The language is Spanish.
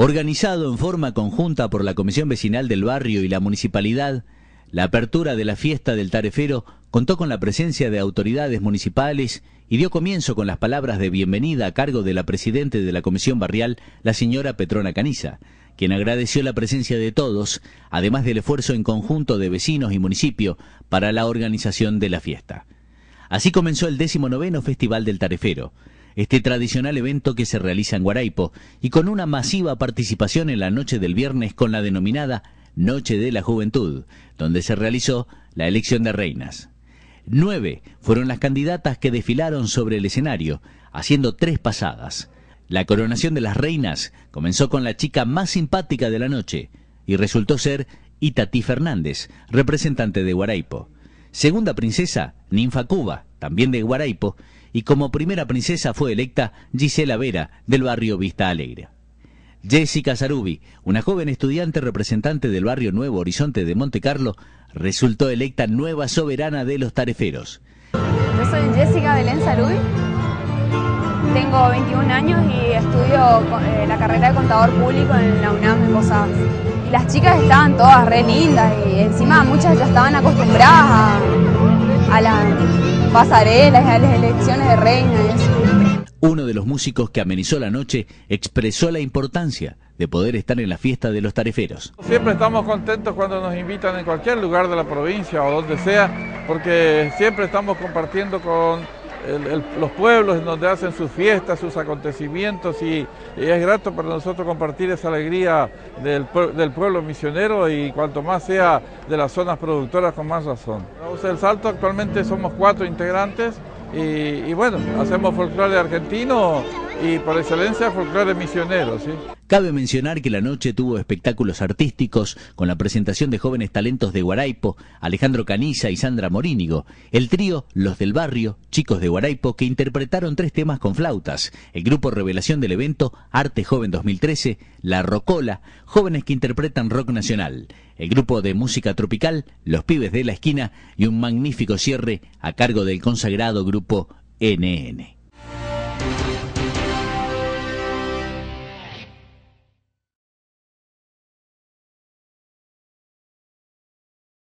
organizado en forma conjunta por la Comisión Vecinal del Barrio y la Municipalidad, la apertura de la fiesta del tarefero contó con la presencia de autoridades municipales y dio comienzo con las palabras de bienvenida a cargo de la Presidente de la Comisión Barrial, la señora Petrona Caniza, quien agradeció la presencia de todos, además del esfuerzo en conjunto de vecinos y municipio para la organización de la fiesta. Así comenzó el noveno Festival del Tarefero, este tradicional evento que se realiza en Guaraipo y con una masiva participación en la noche del viernes con la denominada Noche de la Juventud, donde se realizó la elección de reinas. Nueve fueron las candidatas que desfilaron sobre el escenario, haciendo tres pasadas. La coronación de las reinas comenzó con la chica más simpática de la noche y resultó ser Itatí Fernández, representante de Guaraipo. Segunda princesa, Ninfa Cuba, también de Guaraipo, y como primera princesa fue electa Gisela Vera, del barrio Vista Alegre. Jessica Sarubi, una joven estudiante representante del barrio Nuevo Horizonte de Monte Carlo, resultó electa nueva soberana de los tareferos. Yo soy Jessica Belén Sarubi, tengo 21 años y estudio eh, la carrera de contador público en la UNAM en Posadas. Y las chicas estaban todas re lindas y encima muchas ya estaban acostumbradas a pasarelas, a las elecciones de reina. Uno de los músicos que amenizó la noche expresó la importancia de poder estar en la fiesta de los tareferos. Siempre estamos contentos cuando nos invitan en cualquier lugar de la provincia o donde sea, porque siempre estamos compartiendo con los pueblos en donde hacen sus fiestas, sus acontecimientos y, es grato para nosotros compartir esa alegría del, del, pueblo misionero y cuanto más sea de las zonas productoras con más razón. El Salto actualmente somos cuatro integrantes y, y bueno, hacemos folclore argentino y por excelencia folclore misionero. Cabe mencionar que la noche tuvo espectáculos artísticos con la presentación de jóvenes talentos de Guaraipo, Alejandro Caniza y Sandra Morínigo, el trío Los del Barrio, chicos de Guaraipo, que interpretaron tres temas con flautas, el grupo revelación del evento Arte Joven 2013, La Rocola, jóvenes que interpretan rock nacional, el grupo de música tropical Los Pibes de la Esquina y un magnífico cierre a cargo del consagrado grupo NN.